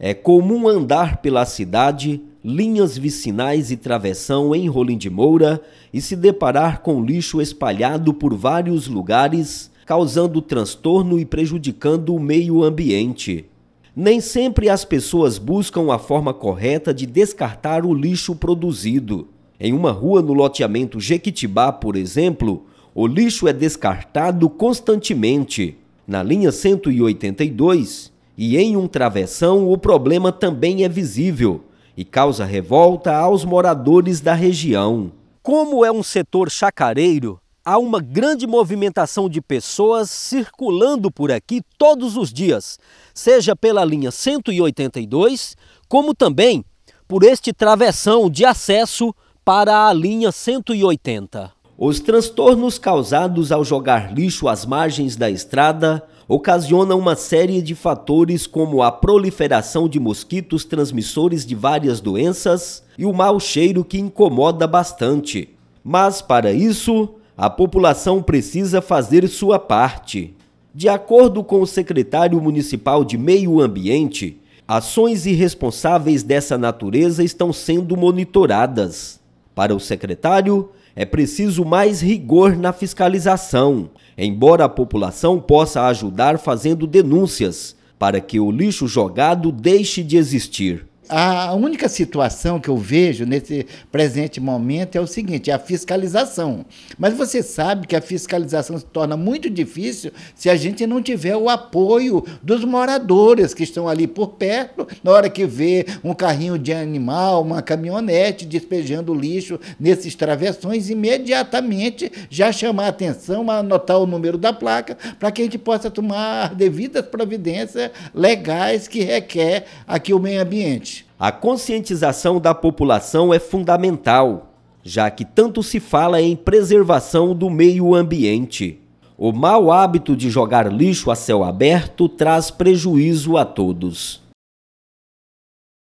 É comum andar pela cidade, linhas vicinais e travessão em Rolim de Moura e se deparar com lixo espalhado por vários lugares, causando transtorno e prejudicando o meio ambiente. Nem sempre as pessoas buscam a forma correta de descartar o lixo produzido. Em uma rua no loteamento Jequitibá, por exemplo, o lixo é descartado constantemente. Na linha 182, e em um travessão, o problema também é visível e causa revolta aos moradores da região. Como é um setor chacareiro, há uma grande movimentação de pessoas circulando por aqui todos os dias, seja pela linha 182, como também por este travessão de acesso para a linha 180. Os transtornos causados ao jogar lixo às margens da estrada ocasiona uma série de fatores como a proliferação de mosquitos transmissores de várias doenças e o mau cheiro que incomoda bastante. Mas para isso, a população precisa fazer sua parte. De acordo com o secretário municipal de Meio Ambiente, ações irresponsáveis dessa natureza estão sendo monitoradas. Para o secretário, é preciso mais rigor na fiscalização, embora a população possa ajudar fazendo denúncias para que o lixo jogado deixe de existir a única situação que eu vejo nesse presente momento é o seguinte: é a fiscalização. Mas você sabe que a fiscalização se torna muito difícil se a gente não tiver o apoio dos moradores que estão ali por perto, na hora que vê um carrinho de animal, uma caminhonete despejando lixo nesses travessões, imediatamente já chamar a atenção, anotar o número da placa, para que a gente possa tomar devidas providências legais que requer aqui o meio ambiente a conscientização da população é fundamental, já que tanto se fala em preservação do meio ambiente. O mau hábito de jogar lixo a céu aberto traz prejuízo a todos.